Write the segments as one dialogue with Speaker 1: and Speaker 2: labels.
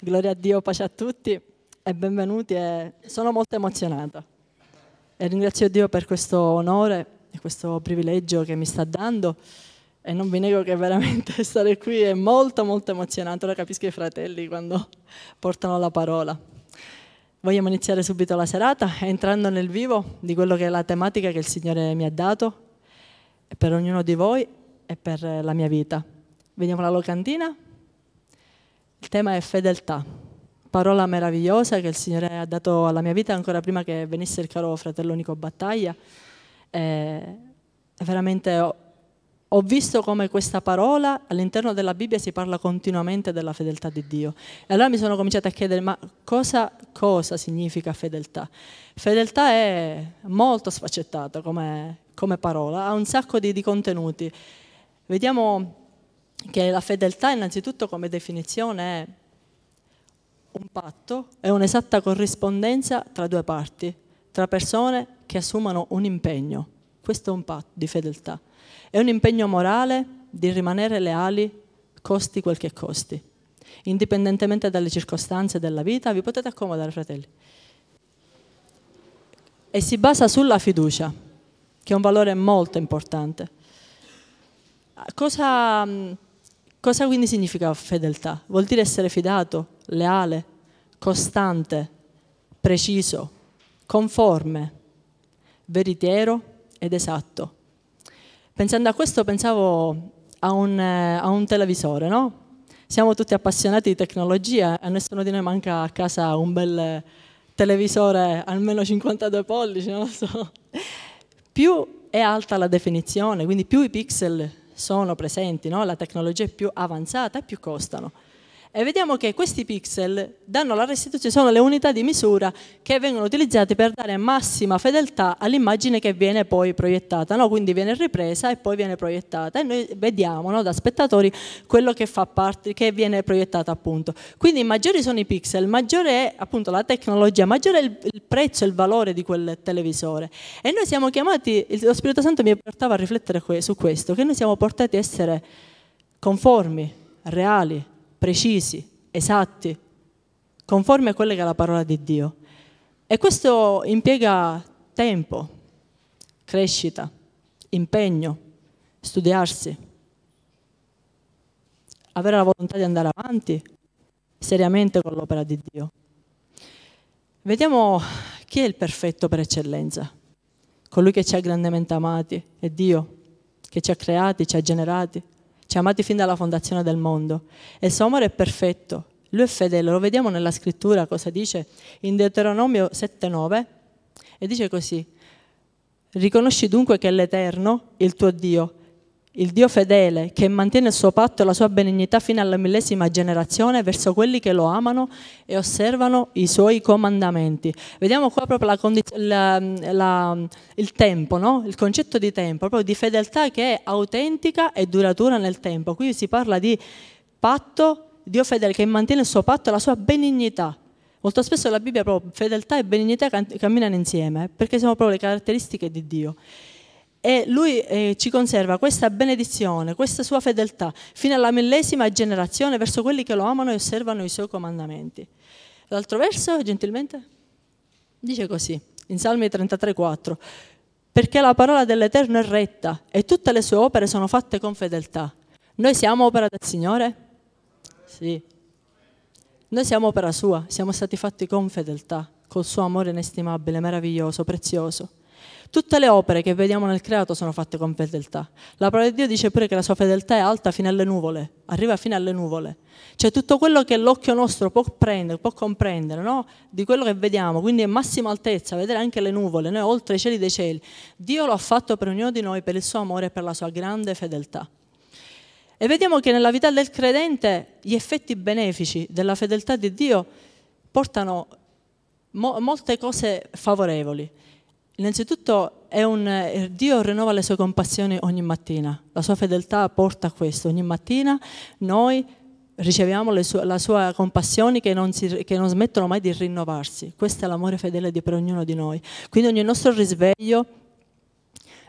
Speaker 1: Gloria a Dio, pace a tutti e
Speaker 2: benvenuti. E sono molto emozionata e ringrazio Dio per questo onore e questo privilegio che mi sta dando e non vi nego che veramente stare qui è molto molto emozionante, lo capisco i fratelli quando portano la parola. Vogliamo iniziare subito la serata entrando nel vivo di quello che è la tematica che il Signore mi ha dato per ognuno di voi e per la mia vita. Vediamo la locandina. Il tema è fedeltà, parola meravigliosa che il Signore ha dato alla mia vita ancora prima che venisse il caro fratello Nico Battaglia. E eh, veramente ho, ho visto come questa parola all'interno della Bibbia si parla continuamente della fedeltà di Dio. E allora mi sono cominciata a chiedere, ma cosa, cosa significa fedeltà? Fedeltà è molto sfaccettata come, come parola, ha un sacco di, di contenuti. Vediamo che la fedeltà innanzitutto come definizione è un patto, è un'esatta corrispondenza tra due parti, tra persone che assumono un impegno. Questo è un patto di fedeltà. È un impegno morale di rimanere leali, costi quel che costi. Indipendentemente dalle circostanze della vita, vi potete accomodare, fratelli. E si basa sulla fiducia, che è un valore molto importante. Cosa Cosa quindi significa fedeltà? Vuol dire essere fidato, leale, costante, preciso, conforme, veritiero ed esatto. Pensando a questo pensavo a un, eh, a un televisore, no? Siamo tutti appassionati di tecnologia, e nessuno di noi manca a casa un bel televisore almeno 52 pollici, non lo so. Più è alta la definizione, quindi più i pixel sono presenti, no? la tecnologia è più avanzata e più costano e vediamo che questi pixel danno la restituzione, sono le unità di misura che vengono utilizzate per dare massima fedeltà all'immagine che viene poi proiettata, no? quindi viene ripresa e poi viene proiettata e noi vediamo no, da spettatori quello che, fa parte, che viene proiettato appunto. Quindi maggiori sono i pixel, maggiore è appunto la tecnologia, maggiore è il, il prezzo e il valore di quel televisore e noi siamo chiamati, lo Spirito Santo mi portava a riflettere su questo, che noi siamo portati a essere conformi, reali, precisi, esatti, conformi a quella che è la parola di Dio. E questo impiega tempo, crescita, impegno, studiarsi, avere la volontà di andare avanti seriamente con l'opera di Dio. Vediamo chi è il perfetto per eccellenza. Colui che ci ha grandemente amati è Dio, che ci ha creati, ci ha generati, ci ha amati fin dalla fondazione del mondo. E il suo amore è perfetto, lui è fedele, lo vediamo nella scrittura cosa dice in Deuteronomio 7,9 e dice così, riconosci dunque che l'Eterno, il tuo Dio, il Dio fedele che mantiene il suo patto e la sua benignità fino alla millesima generazione verso quelli che lo amano e osservano i suoi comandamenti. Vediamo qua proprio la, la, la, il tempo, no? il concetto di tempo, proprio di fedeltà che è autentica e duratura nel tempo. Qui si parla di patto, Dio fedele che mantiene il suo patto e la sua benignità. Molto spesso la Bibbia proprio fedeltà e benignità camminano insieme, perché sono proprio le caratteristiche di Dio e lui eh, ci conserva questa benedizione, questa sua fedeltà fino alla millesima generazione verso quelli che lo amano e osservano i suoi comandamenti. L'altro verso, gentilmente, dice così, in Salmi 33,4, perché la parola dell'Eterno è retta e tutte le sue opere sono fatte con fedeltà. Noi siamo opera del Signore? Sì. Noi siamo opera sua, siamo stati fatti con fedeltà, col suo amore inestimabile, meraviglioso, prezioso. Tutte le opere che vediamo nel creato sono fatte con fedeltà. La parola di Dio dice pure che la sua fedeltà è alta fino alle nuvole, arriva fino alle nuvole. Cioè tutto quello che l'occhio nostro può prendere, può comprendere, no? di quello che vediamo, quindi è massima altezza, vedere anche le nuvole, noi oltre i cieli dei cieli. Dio lo ha fatto per ognuno di noi, per il suo amore e per la sua grande fedeltà. E vediamo che nella vita del credente gli effetti benefici della fedeltà di Dio portano mo- molte cose favorevoli. Innanzitutto un, eh, Dio rinnova le sue compassioni ogni mattina, la sua fedeltà porta a questo, ogni mattina noi riceviamo sue, la sua compassione che non, si, che non smettono mai di rinnovarsi, questo è l'amore fedele di per ognuno di noi, quindi ogni nostro risveglio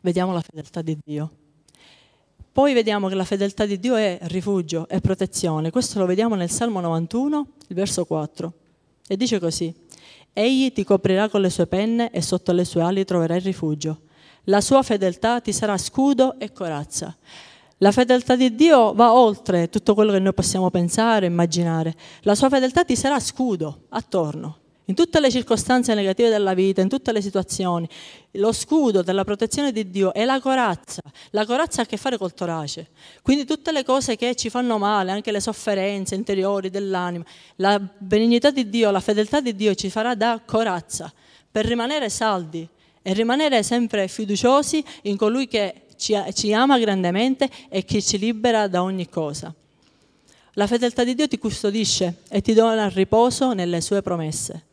Speaker 2: vediamo la fedeltà di Dio. Poi vediamo che la fedeltà di Dio è rifugio, è protezione, questo lo vediamo nel Salmo 91, il verso 4, e dice così, Egli ti coprirà con le sue penne e sotto le sue ali troverai rifugio. La sua fedeltà ti sarà scudo e corazza. La fedeltà di Dio va oltre tutto quello che noi possiamo pensare, immaginare. La sua fedeltà ti sarà scudo attorno in tutte le circostanze negative della vita, in tutte le situazioni. Lo scudo della protezione di Dio è la corazza. La corazza ha a che fare col torace. Quindi tutte le cose che ci fanno male, anche le sofferenze interiori dell'anima, la benignità di Dio, la fedeltà di Dio ci farà da corazza per rimanere saldi e rimanere sempre fiduciosi in colui che ci, ama grandemente e che ci libera da ogni cosa. La fedeltà di Dio ti custodisce e ti dona il riposo nelle sue promesse.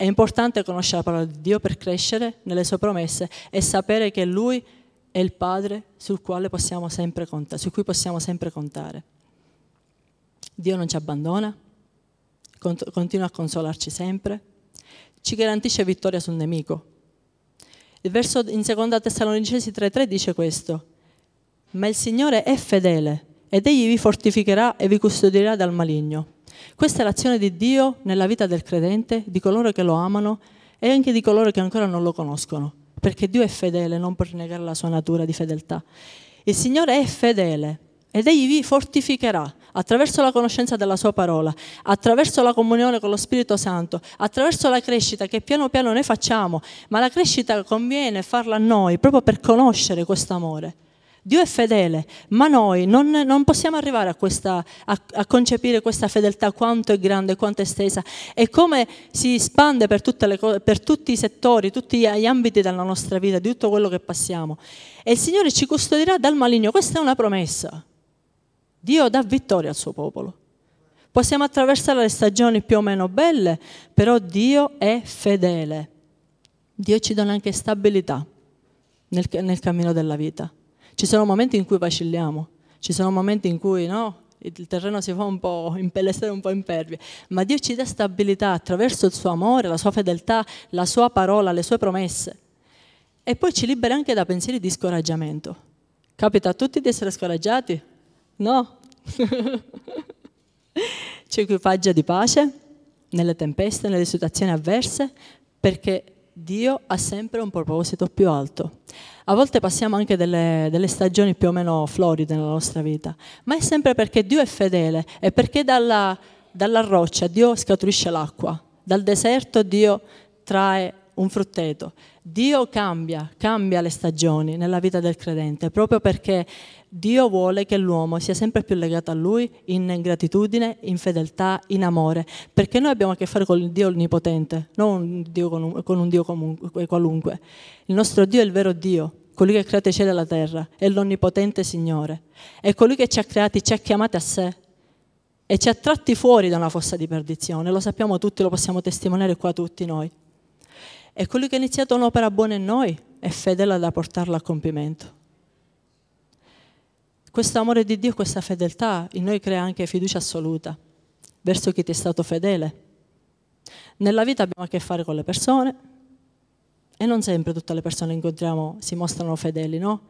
Speaker 2: È importante conoscere la parola di Dio per crescere nelle sue promesse e sapere che Lui è il Padre sul quale possiamo sempre contare, su cui possiamo sempre contare. Dio non ci abbandona, cont continua a consolarci sempre, ci garantisce vittoria sul nemico. Il verso in 2 Tessalonicesi 3,3 dice questo, ma il Signore è fedele ed egli vi fortificherà e vi custodirà dal maligno. Questa è l'azione di Dio nella vita del credente, di coloro che lo amano e anche di coloro che ancora non lo conoscono, perché Dio è fedele, non per negare la sua natura di fedeltà. Il Signore è fedele ed egli vi fortificherà attraverso la conoscenza della sua parola, attraverso la comunione con lo Spirito Santo, attraverso la crescita che piano piano noi facciamo, ma la crescita conviene farla a noi proprio per conoscere questo amore. Dio è fedele, ma noi non, non possiamo arrivare a, questa, a, a, concepire questa fedeltà quanto è grande, quanto è estesa e come si espande per, cose, per tutti i settori, tutti gli ambiti della nostra vita, di tutto quello che passiamo. E il Signore ci custodirà dal maligno, questa è una promessa. Dio dà vittoria al suo popolo. Possiamo attraversare le stagioni più o meno belle, però Dio è fedele. Dio ci dona anche stabilità nel, nel cammino della vita. Ci sono momenti in cui vacilliamo, ci sono momenti in cui no, il terreno si fa un po' impellestare, un po' impervio, ma Dio ci dà stabilità attraverso il suo amore, la sua fedeltà, la sua parola, le sue promesse. E poi ci libera anche da pensieri di scoraggiamento. Capita a tutti di essere scoraggiati? No? ci equipaggia di pace nelle tempeste, nelle situazioni avverse, perché Dio ha sempre un proposito più alto. A volte passiamo anche delle, delle, stagioni più o meno floride nella nostra vita, ma è sempre perché Dio è fedele e perché dalla, dalla roccia Dio scaturisce l'acqua, dal deserto Dio trae un frutteto. Dio cambia, cambia le stagioni nella vita del credente proprio perché Dio vuole che l'uomo sia sempre più legato a Lui in gratitudine, in fedeltà, in amore, perché noi abbiamo a che fare con il Dio onnipotente, non un Dio con, con un, Dio comunque, eh, qualunque. Il nostro Dio è il vero Dio, colui che ha creato i cieli e la terra, è l'onnipotente Signore, è colui che ci ha creati, ci ha chiamati a sé e ci ha tratti fuori da una fossa di perdizione, lo sappiamo tutti, lo possiamo testimoniare qua tutti noi. È colui che ha iniziato un'opera buona in noi, è fedele da portarla a compimento questo amore di Dio, questa fedeltà in noi crea anche fiducia assoluta verso chi ti è stato fedele. Nella vita abbiamo a che fare con le persone e non sempre tutte le persone che incontriamo si mostrano fedeli, no?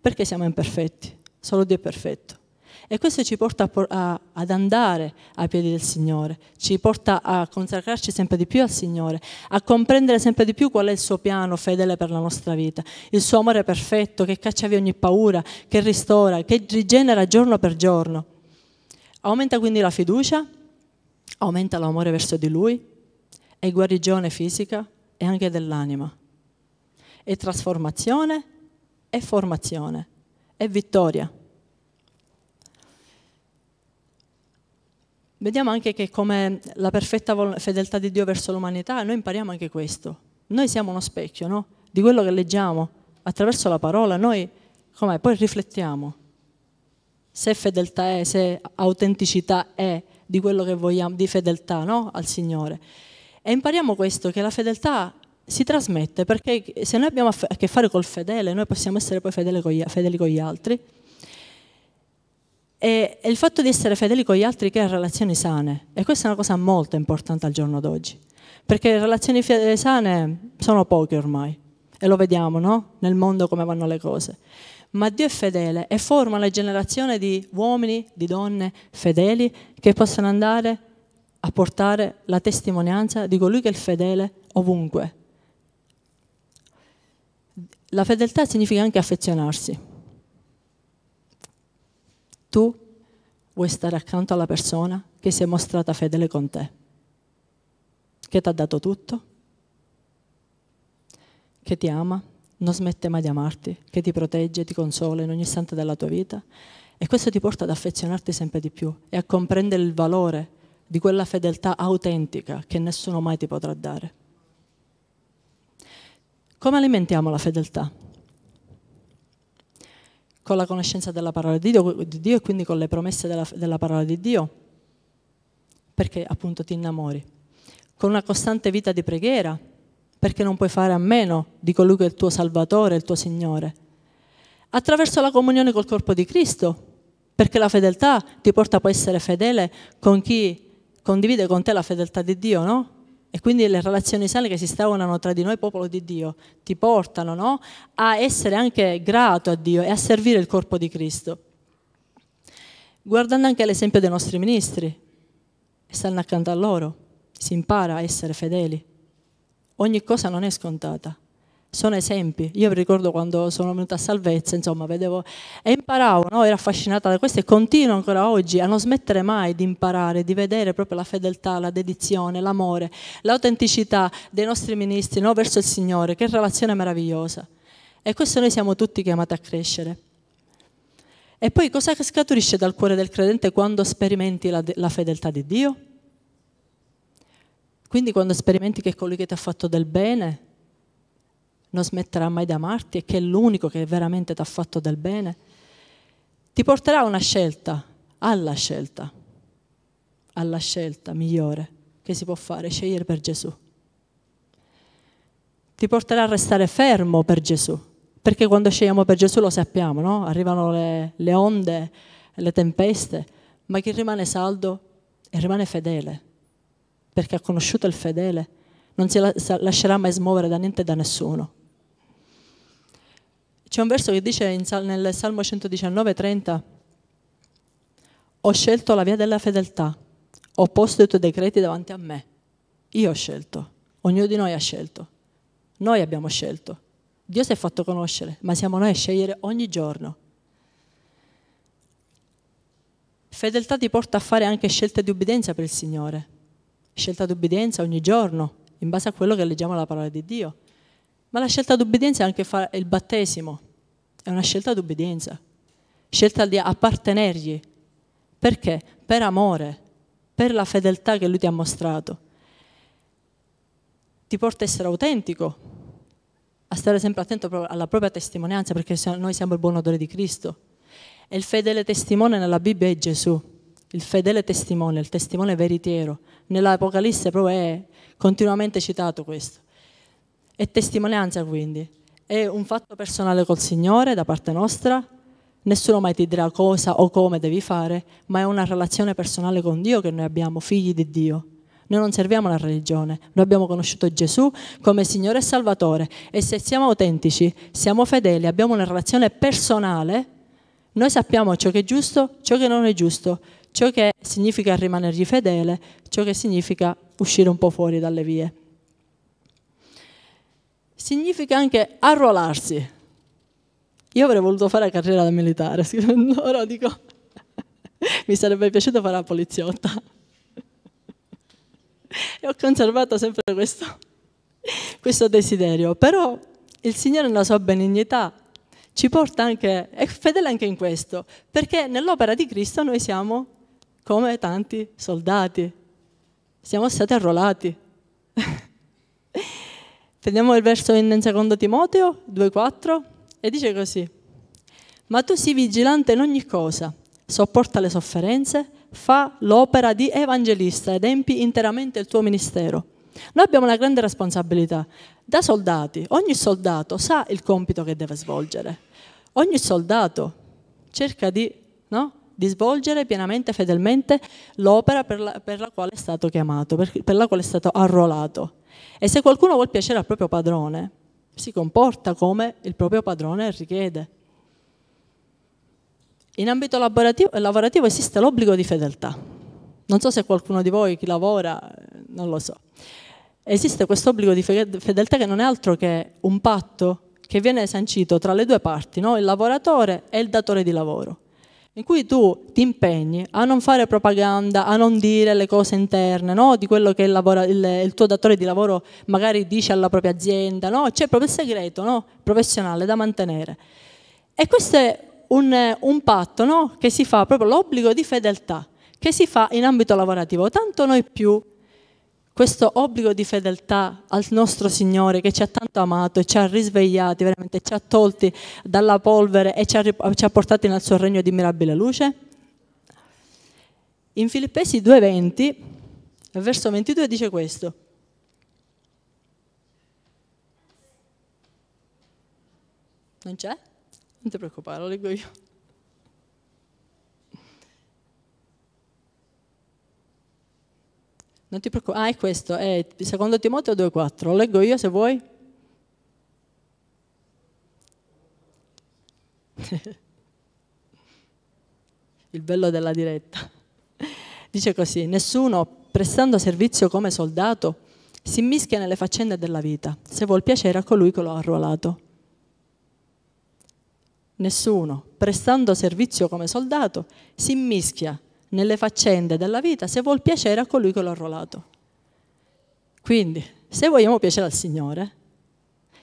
Speaker 2: Perché siamo imperfetti, solo Dio è perfetto. E questo ci porta a, a, ad andare ai piedi del Signore, ci porta a consacrarci sempre di più al Signore, a comprendere sempre di più qual è il suo piano fedele per la nostra vita, il suo amore perfetto che caccia via ogni paura, che ristora, che rigenera giorno per giorno. Aumenta quindi la fiducia, aumenta l'amore verso di Lui, è guarigione fisica e anche dell'anima, è trasformazione e formazione, è vittoria. vediamo anche che come la perfetta fedeltà di Dio verso l'umanità, noi impariamo anche questo. Noi siamo uno specchio, no? Di quello che leggiamo attraverso la parola, noi com'è? poi riflettiamo se fedeltà è, se autenticità è di quello che vogliamo, di fedeltà no? al Signore. E impariamo questo, che la fedeltà si trasmette, perché se noi abbiamo a che fare col fedele, noi possiamo essere poi fedeli con gli altri e, e il fatto di essere fedeli con gli altri crea relazioni sane. E questa è una cosa molto importante al giorno d'oggi. Perché le relazioni eh, sane sono poche ormai. E lo vediamo, no? Nel mondo come vanno le cose. Ma Dio è fedele e forma una generazione di uomini, di donne fedeli che possono andare a portare la testimonianza di colui che è fedele ovunque. La fedeltà significa anche affezionarsi tu vuoi stare accanto alla persona che si è mostrata fedele con te, che ti ha dato tutto, che ti ama, non smette mai di amarti, che ti protegge, ti consola in ogni istante della tua vita. E questo ti porta ad affezionarti sempre di più e a comprendere il valore di quella fedeltà autentica che nessuno mai ti potrà dare. Come alimentiamo la fedeltà? con la conoscenza della parola di Dio, di Dio e quindi con le promesse della, della parola di Dio, perché appunto ti innamori, con una costante vita di preghiera, perché non puoi fare a meno di colui che è il tuo Salvatore, il tuo Signore, attraverso la comunione col corpo di Cristo, perché la fedeltà ti porta poi a essere fedele con chi condivide con te la fedeltà di Dio, no? E quindi le relazioni sane che si instaurano tra di noi, popolo di Dio, ti portano no? a essere anche grato a Dio e a servire il corpo di Cristo. Guardando anche l'esempio dei nostri ministri, stanno accanto a loro, si impara a essere fedeli. Ogni cosa non è scontata sono esempi. Io ricordo quando sono venuta a salvezza, insomma, vedevo e imparavo, no? ero affascinata da questo e continuo ancora oggi a non smettere mai di imparare, di vedere proprio la fedeltà, la dedizione, l'amore, l'autenticità dei nostri ministri no? verso il Signore, che relazione meravigliosa. E questo noi siamo tutti chiamati a crescere. E poi cosa scaturisce dal cuore del credente quando sperimenti la, la fedeltà di Dio? Quindi quando sperimenti che colui che ti ha fatto del bene non smetterà mai di amarti e che è l'unico che veramente ti ha fatto del bene, ti porterà a una scelta, alla scelta, alla scelta migliore che si può fare, scegliere per Gesù. Ti porterà a restare fermo per Gesù, perché quando scegliamo per Gesù lo sappiamo, no? arrivano le, le onde, le tempeste, ma chi rimane saldo e rimane fedele, perché ha conosciuto il fedele, non si lascerà mai smuovere da niente e da nessuno. C'è un verso che dice sal nel Salmo 119, 30, Ho scelto la via della fedeltà, ho posto i tuoi decreti davanti a me. Io ho scelto, ognuno di noi ha scelto, noi abbiamo scelto. Dio si è fatto conoscere, ma siamo noi a scegliere ogni giorno. Fedeltà ti porta a fare anche scelte di ubbidienza per il Signore. Scelta di ubbidienza ogni giorno, in base a quello che leggiamo la parola di Dio. Ma la scelta d'obbedienza è anche fare il battesimo, è una scelta d'obbedienza, scelta di appartenergli. Perché? Per amore, per la fedeltà che lui ti ha mostrato. Ti porta a essere autentico, a stare sempre attento alla propria testimonianza, perché noi siamo il buon odore di Cristo. E il fedele testimone nella Bibbia è Gesù, il fedele testimone, il testimone veritiero. Nell'Apocalisse proprio è continuamente citato questo. È testimonianza quindi, è un fatto personale col Signore da parte nostra, nessuno mai ti dirà cosa o come devi fare, ma è una relazione personale con Dio che noi abbiamo, figli di Dio. Noi non serviamo la religione, noi abbiamo conosciuto Gesù come Signore e Salvatore e se siamo autentici, siamo fedeli, abbiamo una relazione personale, noi sappiamo ciò che è giusto, ciò che non è giusto, ciò che significa rimanergli fedele, ciò che significa uscire un po' fuori dalle vie significa anche arruolarsi. Io avrei voluto fare la carriera da militare, loro dico, mi sarebbe piaciuto fare la poliziotta. E ho conservato sempre questo, questo desiderio, però il Signore nella sua benignità ci porta anche, è fedele anche in questo, perché nell'opera di Cristo noi siamo come tanti soldati, siamo stati arruolati. Prendiamo il verso in 2 Timoteo 2,4 e dice così. Ma tu sii vigilante in ogni cosa, sopporta le sofferenze, fa l'opera di evangelista ed empi interamente il tuo ministero. Noi abbiamo una grande responsabilità. Da soldati, ogni soldato sa il compito che deve svolgere. Ogni soldato cerca di, no? di svolgere pienamente, fedelmente l'opera per la, per la quale è stato chiamato, per, per la quale è stato arruolato. E se qualcuno vuol piacere al proprio padrone, si comporta come il proprio padrone richiede. In ambito lavorativo, lavorativo esiste l'obbligo di fedeltà. Non so se qualcuno di voi, chi lavora, eh, non lo so. Esiste questo obbligo di fedeltà che non è altro che un patto che viene sancito tra le due parti, no? il lavoratore e il datore di lavoro in cui tu ti impegni a non fare propaganda, a non dire le cose interne, no? di quello che il, lavora, il, il, tuo datore di lavoro magari dice alla propria azienda, no? c'è proprio il segreto no? professionale da mantenere. E questo è un, un patto che si fa, proprio l'obbligo di fedeltà, che si fa in ambito lavorativo, tanto noi più questo obbligo di fedeltà al nostro Signore che ci ha tanto amato e ci ha risvegliati, veramente ci ha tolti dalla polvere e ci ha, ci ha portati nel suo regno di mirabile luce? In Filippesi 2:20, verso 22 dice questo. Non c'è? Non ti preoccupare, lo leggo io. Non ti preoccupare, ah è questo, è secondo Timoteo 2.4, lo leggo io se vuoi. Il bello della diretta. Dice così, nessuno, prestando servizio come soldato, si mischia nelle faccende della vita, se vuol piacere a colui che lo ha arruolato. Nessuno, prestando servizio come soldato, si mischia nelle faccende della vita se vuol piacere a colui che l'ha arruolato. Quindi, se vogliamo piacere al Signore,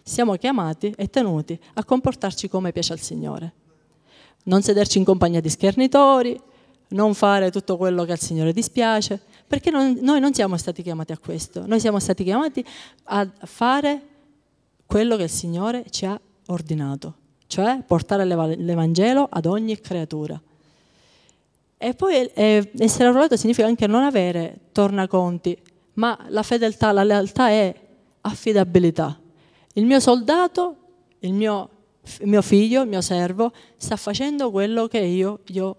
Speaker 2: siamo chiamati e tenuti a comportarci come piace al Signore. Non sederci in compagnia di schernitori, non fare tutto quello che al Signore dispiace, perché non, noi non siamo stati chiamati a questo, noi siamo stati chiamati a fare quello che il Signore ci ha ordinato, cioè portare l'Evangelo ad ogni creatura. E poi eh, essere arruolato significa anche non avere tornaconti, ma la fedeltà, la lealtà è affidabilità. Il mio soldato, il mio, il mio figlio, il mio servo, sta facendo quello che io gli ho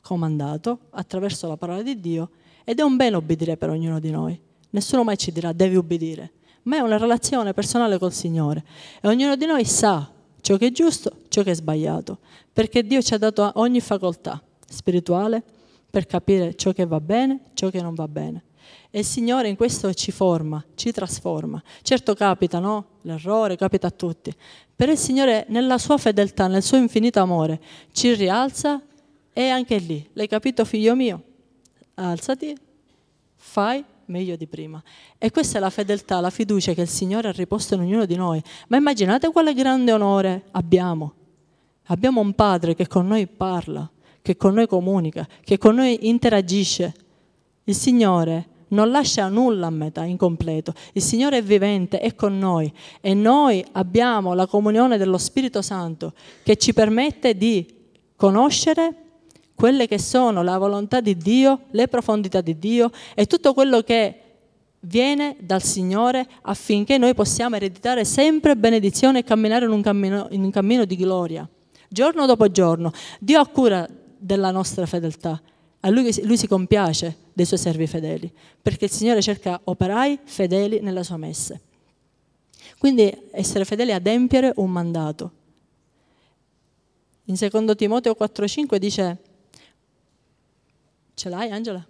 Speaker 2: comandato attraverso la parola di Dio ed è un bene obbedire per ognuno di noi. Nessuno mai ci dirà devi obbedire, ma è una relazione personale col Signore e ognuno di noi sa ciò che è giusto, ciò che è sbagliato, perché Dio ci ha dato ogni facoltà spirituale per capire ciò che va bene, ciò che non va bene. E il Signore in questo ci forma, ci trasforma. Certo capita, no? L'errore capita a tutti. Però il Signore nella sua fedeltà, nel suo infinito amore, ci rialza e anche lì, l'hai capito figlio mio? Alzati, fai meglio di prima. E questa è la fedeltà, la fiducia che il Signore ha riposto in ognuno di noi. Ma immaginate quale grande onore abbiamo. Abbiamo un Padre che con noi parla, che con noi comunica, che con noi interagisce. Il Signore non lascia nulla a metà, incompleto. Il Signore è vivente, è con noi e noi abbiamo la comunione dello Spirito Santo che ci permette di conoscere quelle che sono la volontà di Dio, le profondità di Dio e tutto quello che viene dal Signore affinché noi possiamo ereditare sempre benedizione e camminare in un cammino, in un cammino di gloria. Giorno dopo giorno, Dio ha cura della nostra fedeltà. A lui, lui, si compiace dei suoi servi fedeli, perché il Signore cerca operai fedeli nella sua messa. Quindi essere fedeli è adempiere un mandato. In 2 Timoteo 4,5 dice, ce l'hai Angela?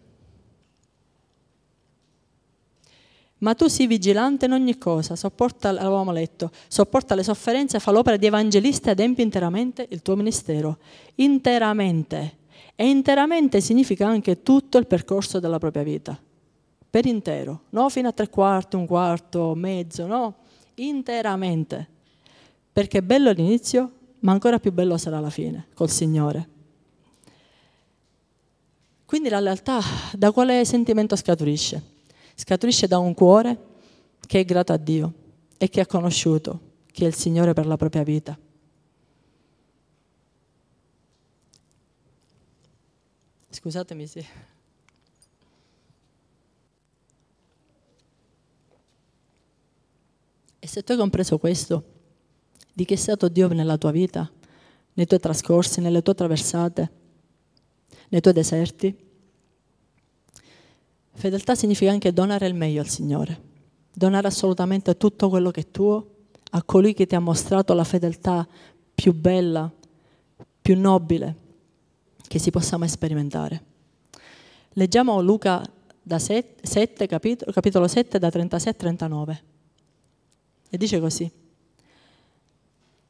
Speaker 2: Ma tu sii vigilante in ogni cosa, sopporta, l'avevamo letto, sopporta le sofferenze, fa l'opera di evangelista e adempi interamente il tuo ministero. Interamente. E interamente significa anche tutto il percorso della propria vita. Per intero, Non fino a tre quarti, un quarto, mezzo, no? Interamente. Perché è bello l'inizio, ma ancora più bello sarà la fine col Signore. Quindi la lealtà da quale sentimento scaturisce? scaturisce da un cuore che è grato a Dio e che ha conosciuto che è il Signore per la propria vita. Scusatemi, sì. E se tu hai compreso questo, di chi è stato Dio nella tua vita, nei tuoi trascorsi, nelle tue traversate, nei tuoi deserti, Fedeltà significa anche donare il meglio al Signore, donare assolutamente tutto quello che è tuo a colui che ti ha mostrato la fedeltà più bella, più nobile che si possa mai sperimentare. Leggiamo Luca 7, capitolo, capitolo 7, da 36 a 39. E dice così.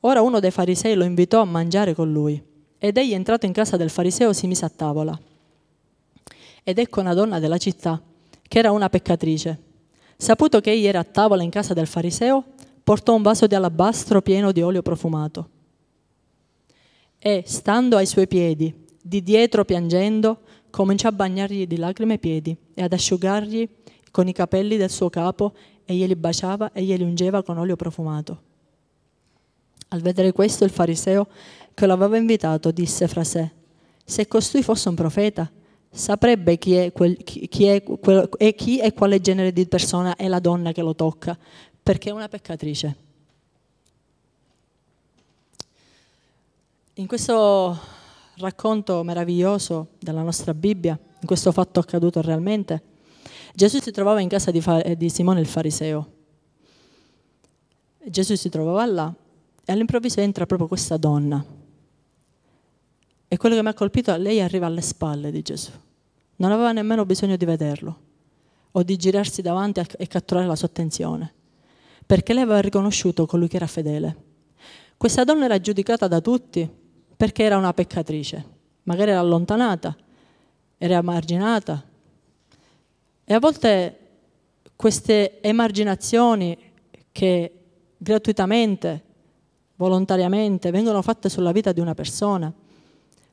Speaker 2: Ora uno dei farisei lo invitò a mangiare con lui ed egli entrato in casa del fariseo si mise a tavola ed ecco una donna della città, che era una peccatrice. Saputo che egli era a tavola in casa del fariseo, portò un vaso di alabastro pieno di olio profumato. E, stando ai suoi piedi, di dietro piangendo, cominciò a bagnargli di lacrime i piedi e ad asciugargli con i capelli del suo capo e glieli baciava e glieli ungeva con olio profumato. Al vedere questo il fariseo che lo aveva invitato disse fra sé, se costui fosse un profeta, saprebbe chi è, quel, chi, chi è quel, e chi e quale genere di persona è la donna che lo tocca, perché è una peccatrice. In questo racconto meraviglioso della nostra Bibbia, in questo fatto accaduto realmente, Gesù si trovava in casa di, di Simone il Fariseo. Gesù si trovava là e all'improvviso entra proprio questa donna e quello che mi ha colpito, lei arriva alle spalle di Gesù. Non aveva nemmeno bisogno di vederlo o di girarsi davanti e catturare la sua attenzione, perché lei aveva riconosciuto colui che era fedele. Questa donna era giudicata da tutti perché era una peccatrice, magari era allontanata, era emarginata. E a volte queste emarginazioni che gratuitamente, volontariamente vengono fatte sulla vita di una persona,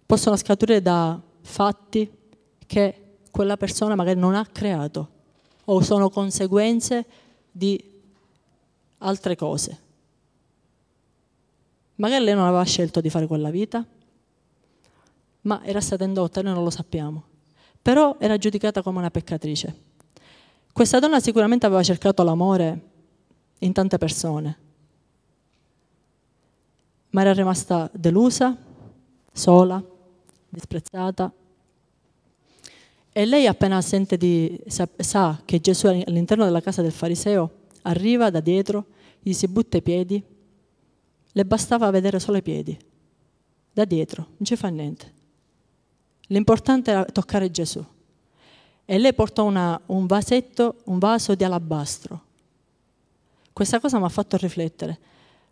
Speaker 2: possono scaturire da fatti che quella persona magari non ha creato o sono conseguenze di altre cose. Magari lei non aveva scelto di fare quella vita, ma era stata indotta, noi non lo sappiamo. Però era giudicata come una peccatrice. Questa donna sicuramente aveva cercato l'amore in tante persone, ma era rimasta delusa, sola, disprezzata. E lei appena sente di, sa, sa che Gesù è all'interno della casa del fariseo, arriva da dietro, gli si butta i piedi, le bastava vedere solo i piedi, da dietro, non ci fa niente. L'importante era toccare Gesù. E lei portò una, un vasetto, un vaso di alabastro. Questa cosa mi ha fatto riflettere.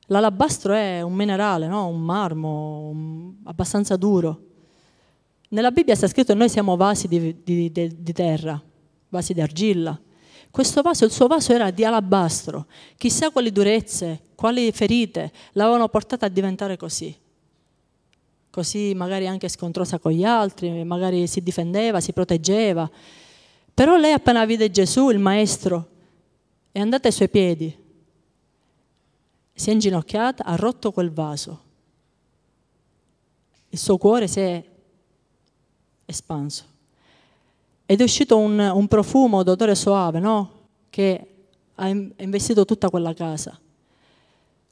Speaker 2: L'alabastro è un minerale, no? un marmo un, abbastanza duro. Nella Bibbia sta scritto noi siamo vasi di, di, di terra, vasi di argilla. Questo vaso, il suo vaso era di alabastro. Chissà quali durezze, quali ferite l'avevano portata a diventare così. Così magari anche scontrosa con gli altri, magari si difendeva, si proteggeva. Però lei appena vide Gesù, il maestro, è andata ai suoi piedi, si è inginocchiata, ha rotto quel vaso. Il suo cuore si è espanso. Ed è uscito un, un profumo, d'odore soave, no? che ha investito tutta quella casa.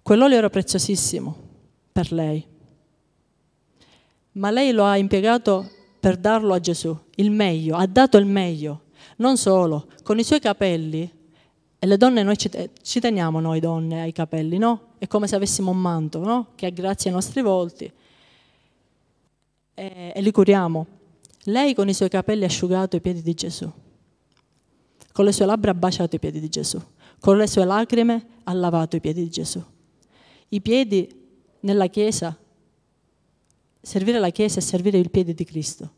Speaker 2: Quell'olio era preziosissimo per lei, ma lei lo ha impiegato per darlo a Gesù, il meglio, ha dato il meglio. Non solo, con i suoi capelli, e le donne noi ci, eh, ci teniamo noi donne ai capelli, no? È come se avessimo un manto, no? Che è grazie ai nostri volti e, e li curiamo. Lei con i suoi capelli ha asciugato i piedi di Gesù, con le sue labbra ha baciato i piedi di Gesù, con le sue lacrime ha lavato i piedi di Gesù. I piedi nella Chiesa, servire la Chiesa è servire il piede di Cristo.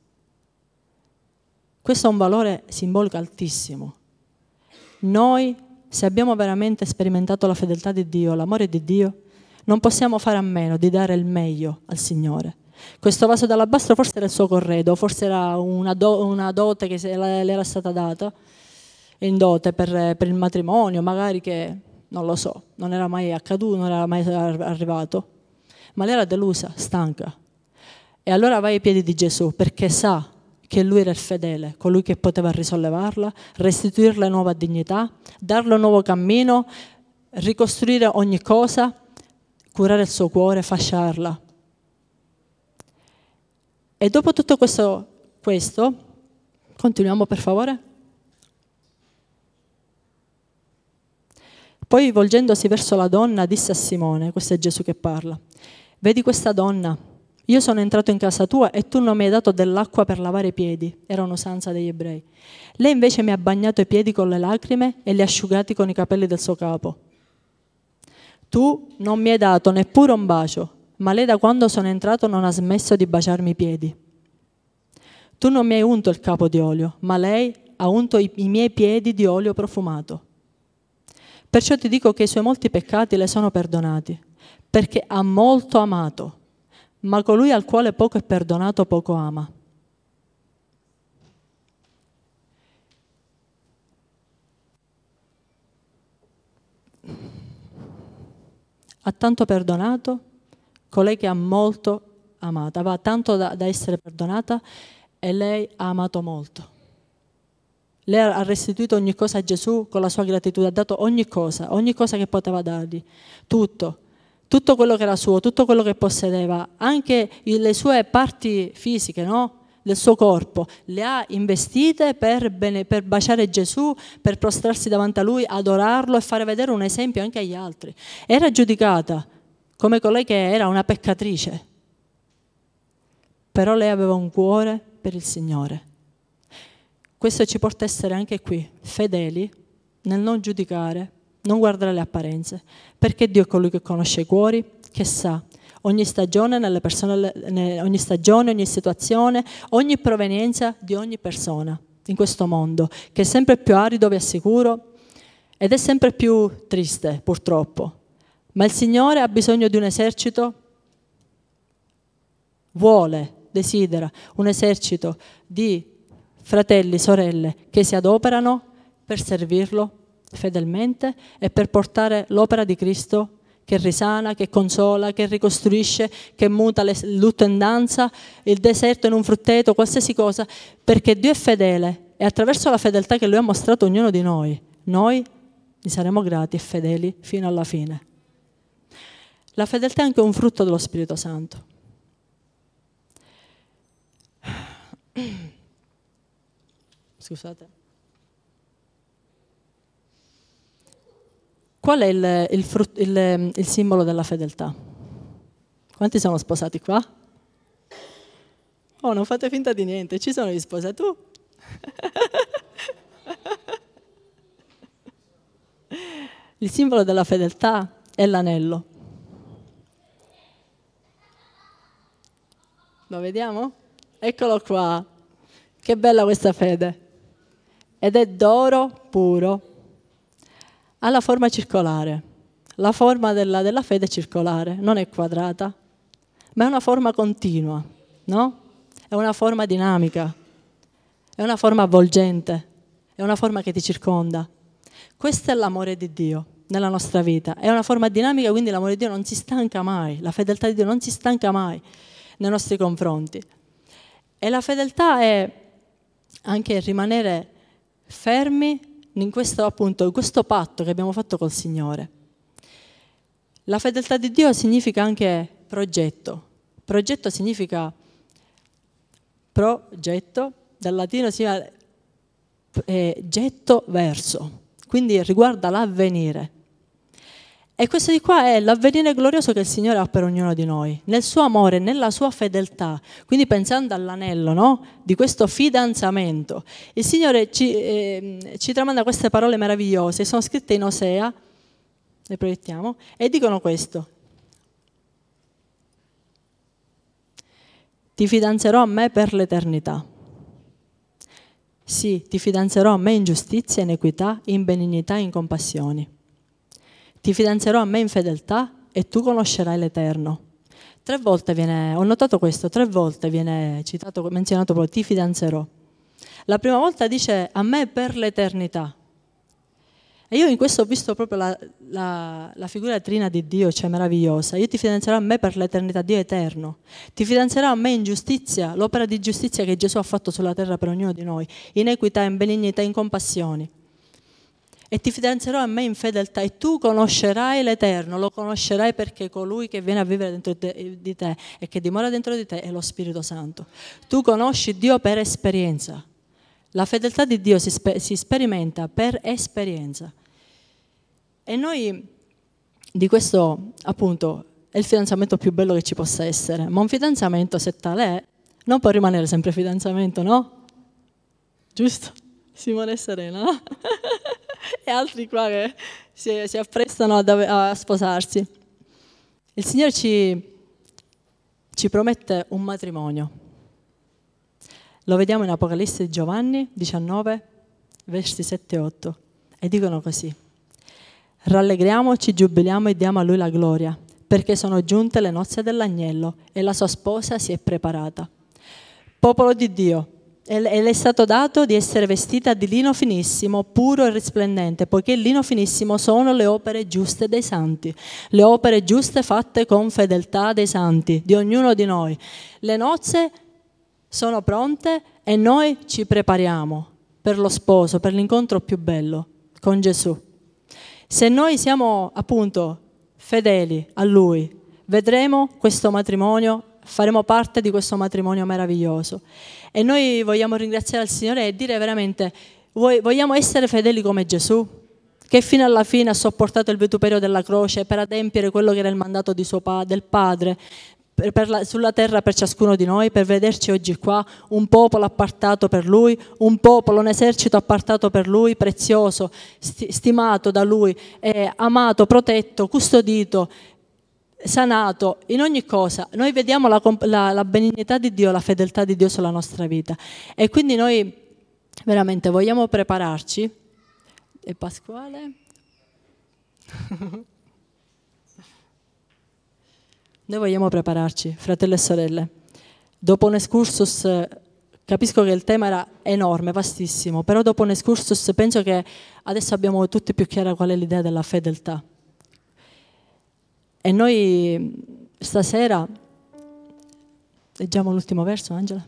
Speaker 2: Questo ha un valore simbolico altissimo. Noi, se abbiamo veramente sperimentato la fedeltà di Dio, l'amore di Dio, non possiamo fare a meno di dare il meglio al Signore questo vaso d'alabastro forse era il suo corredo, forse era una, do, una dote che le era stata data in dote per, per, il matrimonio, magari che non lo so, non era mai accaduto, non era mai arrivato. Ma lei era delusa, stanca. E allora va ai piedi di Gesù perché sa che lui era il fedele, colui che poteva risollevarla, restituirle nuova dignità, darle un nuovo cammino, ricostruire ogni cosa, curare il suo cuore, fasciarla, e dopo tutto questo, questo continuiamo per favore. Poi volgendosi verso la donna disse a Simone, questo è Gesù che parla, vedi questa donna, io sono entrato in casa tua e tu non mi hai dato dell'acqua per lavare i piedi, era un'usanza degli ebrei. Lei invece mi ha bagnato i piedi con le lacrime e li ha asciugati con i capelli del suo capo. Tu non mi hai dato neppure un bacio ma lei da quando sono entrato non ha smesso di baciarmi i piedi. Tu non mi hai unto il capo di olio, ma lei ha unto i, i miei piedi di olio profumato. Perciò ti dico che i suoi molti peccati le sono perdonati, perché ha molto amato, ma colui al quale poco è perdonato poco ama. Ha tanto perdonato colei che ha molto amato, aveva tanto da, da essere perdonata e lei ha amato molto. Lei ha restituito ogni cosa a Gesù con la sua gratitudine, ha dato ogni cosa, ogni cosa che poteva dargli, tutto, tutto quello che era suo, tutto quello che possedeva, anche le sue parti fisiche, no? del suo corpo, le ha investite per, bene, per baciare Gesù, per prostrarsi davanti a lui, adorarlo e fare vedere un esempio anche agli altri. Era giudicata come colei che era una peccatrice. Però lei aveva un cuore per il Signore. Questo ci porta a essere anche qui fedeli nel non giudicare, non guardare le apparenze, perché Dio è colui che conosce i cuori, che sa ogni stagione, persone, ogni, stagione ogni situazione, ogni provenienza di ogni persona in questo mondo, che è sempre più arido, vi assicuro, ed è sempre più triste, purtroppo, ma il Signore ha bisogno di un esercito? Vuole, desidera un esercito di fratelli, sorelle che si adoperano per servirlo fedelmente e per portare l'opera di Cristo che risana, che consola, che ricostruisce, che muta le, lutto in danza, il deserto in un frutteto, qualsiasi cosa, perché Dio è fedele e attraverso la fedeltà che Lui ha mostrato a ognuno di noi, noi gli saremo grati e fedeli fino alla fine. La fedeltà è anche un frutto dello Spirito Santo. Scusate. Qual è il, il, frutto, il, il simbolo della fedeltà? Quanti sono sposati qua? Oh, non fate finta di niente, ci sono gli sposa tu. il simbolo della fedeltà è l'anello. Lo vediamo? Eccolo qua. Che bella questa fede. Ed è d'oro puro. Ha la forma circolare. La forma della, della fede è circolare, non è quadrata, ma è una forma continua, no? È una forma dinamica, è una forma avvolgente, è una forma che ti circonda. Questo è l'amore di Dio nella nostra vita, è una forma dinamica, quindi l'amore di Dio non si stanca mai, la fedeltà di Dio non si stanca mai nei nostri confronti. E la fedeltà è anche rimanere fermi in questo, appunto, in questo patto che abbiamo fatto col Signore. La fedeltà di Dio significa anche progetto. Progetto significa progetto, dal latino significa eh, getto verso, quindi riguarda l'avvenire. E questo di qua è l'avvenire glorioso che il Signore ha per ognuno di noi, nel suo amore, nella sua fedeltà. Quindi pensando all'anello no? di questo fidanzamento, il Signore ci, eh, ci tramanda queste parole meravigliose, sono scritte in Osea, le proiettiamo, e dicono questo. Ti fidanzerò a me per l'eternità. Sì, ti fidanzerò a me in giustizia, in equità, in benignità, in compassioni ti fidanzerò a me in fedeltà e tu conoscerai l'Eterno. Tre volte viene, ho notato questo, tre volte viene citato, menzionato proprio ti fidanzerò. La prima volta dice a me per l'eternità. E io in questo ho visto proprio la, la, la figura trina di Dio, cioè meravigliosa. Io ti fidanzerò a me per l'eternità, Dio eterno. Ti fidanzerò a me in giustizia, l'opera di giustizia che Gesù ha fatto sulla terra per ognuno di noi, in equità, in benignità, in compassioni e ti fidanzerò a me in fedeltà e tu conoscerai l'Eterno, lo conoscerai perché colui che viene a vivere dentro eh, di te e che dimora dentro di te è lo Spirito Santo. Tu conosci Dio per esperienza. La fedeltà di Dio si, sper- si sperimenta per esperienza. E noi di questo appunto è il fidanzamento più bello che ci possa essere, ma un fidanzamento se tale è non può rimanere sempre fidanzamento, no? Giusto? Simone Serena, no? e altri qua che si, si apprestano ad, a sposarsi. Il Signore ci, ci promette un matrimonio. Lo vediamo in Apocalisse di Giovanni 19, versi 7 e 8. E dicono così, rallegriamoci, giubiliamo e diamo a Lui la gloria, perché sono giunte le nozze dell'agnello e la sua sposa si è preparata. Popolo di Dio, e le è stato dato di essere vestita di lino finissimo, puro e risplendente, poiché il lino finissimo sono le opere giuste dei santi, le opere giuste fatte con fedeltà dei santi, di ognuno di noi. Le nozze sono pronte e noi ci prepariamo per lo sposo, per l'incontro più bello con Gesù. Se noi siamo appunto fedeli a Lui, vedremo questo matrimonio, faremo parte di questo matrimonio meraviglioso. E noi vogliamo ringraziare il Signore e dire veramente, vogliamo essere fedeli come Gesù, che fino alla fine ha sopportato il vituperio della croce per adempiere quello che era il mandato pa del Padre, la, sulla terra per ciascuno di noi, per vederci oggi qua, un popolo appartato per lui, un popolo, un esercito appartato per lui, prezioso, stimato da lui, eh, amato, protetto, custodito, sanato in ogni cosa, noi vediamo la, la, la benignità di Dio, la fedeltà di Dio sulla nostra vita. E quindi noi veramente vogliamo prepararci. E Pasquale? Noi vogliamo prepararci, fratelli e sorelle. Dopo un excursus, capisco che il tema era enorme, vastissimo, però dopo un excursus penso che adesso abbiamo tutti più chiara qual è l'idea della fedeltà. E noi stasera, leggiamo l'ultimo verso Angela,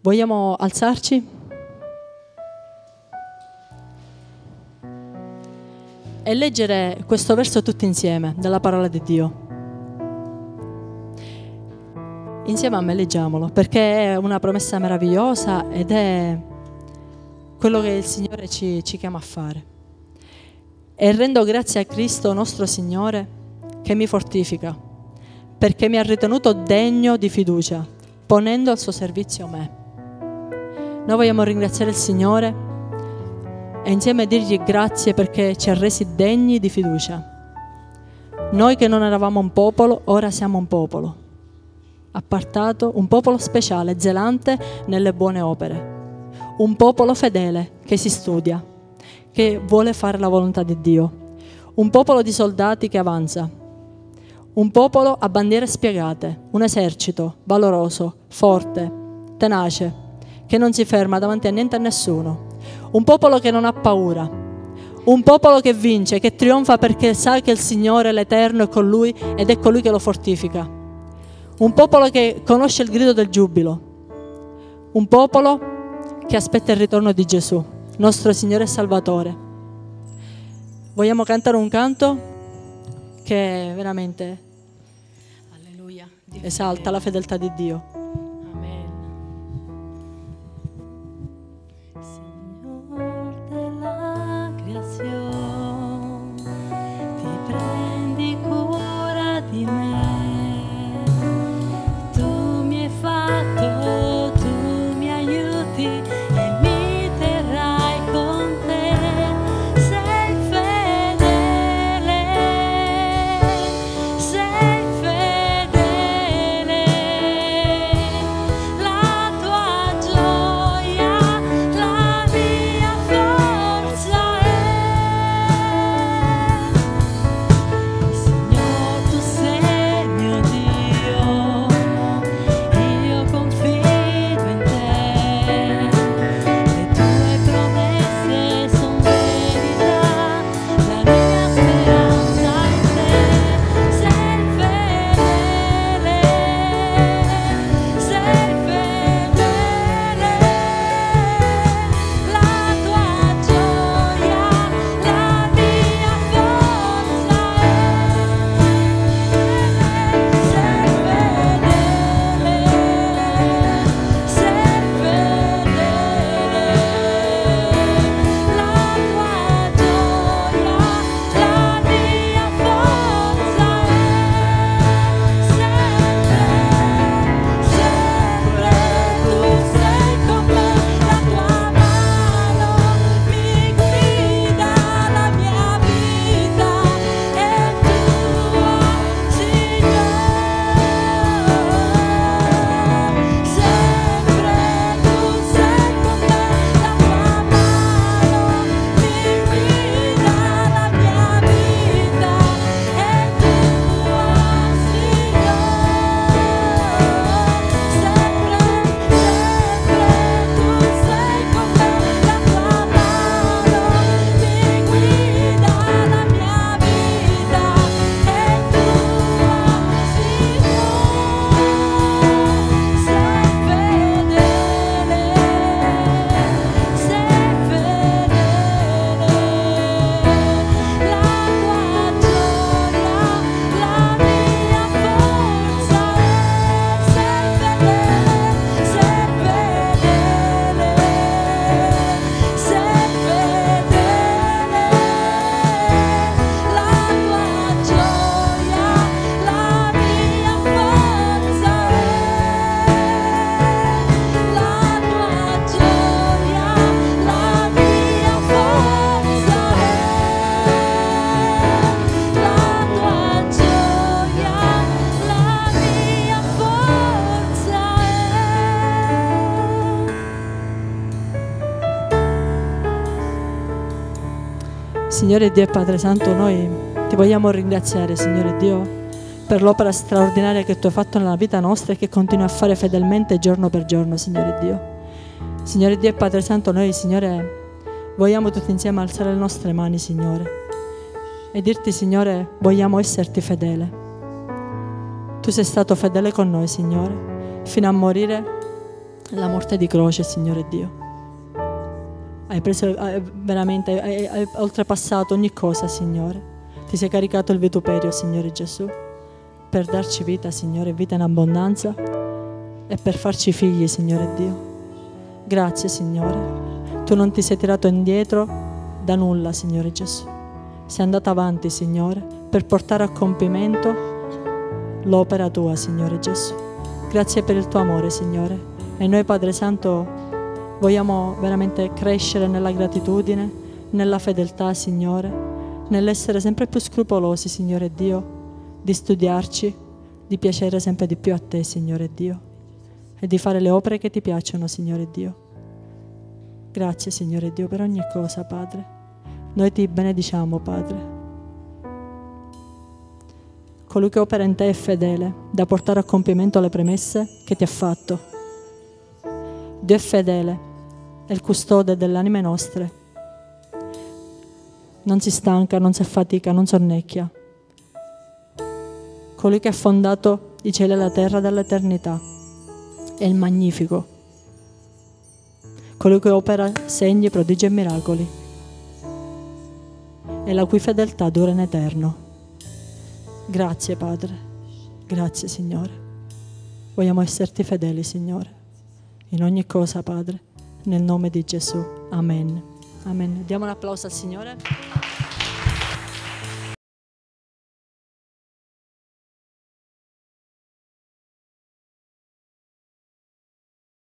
Speaker 2: vogliamo alzarci? E leggere questo verso tutti insieme, della parola di Dio. Insieme a me leggiamolo, perché è una promessa meravigliosa ed è quello che il Signore ci, ci chiama a fare e rendo grazie a Cristo nostro Signore che mi fortifica, perché mi ha ritenuto degno di fiducia, ponendo al suo servizio me. Noi vogliamo ringraziare il Signore e insieme dirgli grazie perché ci ha resi degni di fiducia. Noi che non eravamo un popolo, ora siamo un popolo, appartato, un popolo speciale, zelante nelle buone opere, un popolo fedele che si studia che vuole fare la volontà di Dio, un popolo di soldati che avanza, un popolo a bandiere spiegate, un esercito valoroso, forte, tenace, che non si ferma davanti a niente a nessuno, un popolo che non ha paura, un popolo che vince, che trionfa perché sa che il Signore l'Eterno è con lui ed è colui che lo fortifica, un popolo che conosce il grido del giubilo, un popolo che aspetta il ritorno di Gesù nostro Signore e Salvatore. Vogliamo cantare un canto che veramente esalta la fedeltà di Dio. Signore Dio e Padre Santo, noi ti vogliamo ringraziare, Signore Dio, per l'opera straordinaria che tu hai fatto nella vita nostra e che continui a fare fedelmente giorno per giorno, Signore Dio. Signore Dio e Padre Santo, noi, Signore, vogliamo tutti insieme alzare le nostre mani, Signore, e dirti, Signore, vogliamo esserti fedele. Tu sei stato fedele con noi, Signore, fino a morire la morte di croce, Signore Dio hai, preso, hai veramente, hai, hai oltrepassato ogni cosa, Signore. Ti sei caricato il vituperio, Signore Gesù, per darci vita, Signore, vita in abbondanza e per farci figli, Signore Dio. Grazie, Signore. Tu non ti sei tirato indietro da nulla, Signore Gesù. Sei andato avanti, Signore, per portare a compimento l'opera tua, Signore Gesù. Grazie per il tuo amore, Signore. E noi, Padre Santo, Vogliamo veramente crescere nella gratitudine, nella fedeltà, Signore, nell'essere sempre più scrupolosi, Signore Dio, di studiarci, di piacere sempre di più a Te, Signore Dio, e di fare le opere che Ti piacciono, Signore Dio. Grazie, Signore Dio, per ogni cosa, Padre. Noi Ti benediciamo, Padre. Colui che opera in Te è fedele, da portare a compimento le premesse che Ti ha fatto. Dio è fedele è il custode delle anime nostre. Non si stanca, non si affatica, non sonnecchia. Colui che ha fondato i cieli e la terra dall'eternità è il magnifico. Colui che opera segni, prodigi e miracoli e la cui fedeltà dura in eterno. Grazie Padre, grazie Signore. Vogliamo esserti fedeli, Signore, in ogni cosa, Padre nel nome di Gesù.
Speaker 1: Amen. Amen. Diamo un applauso al Signore.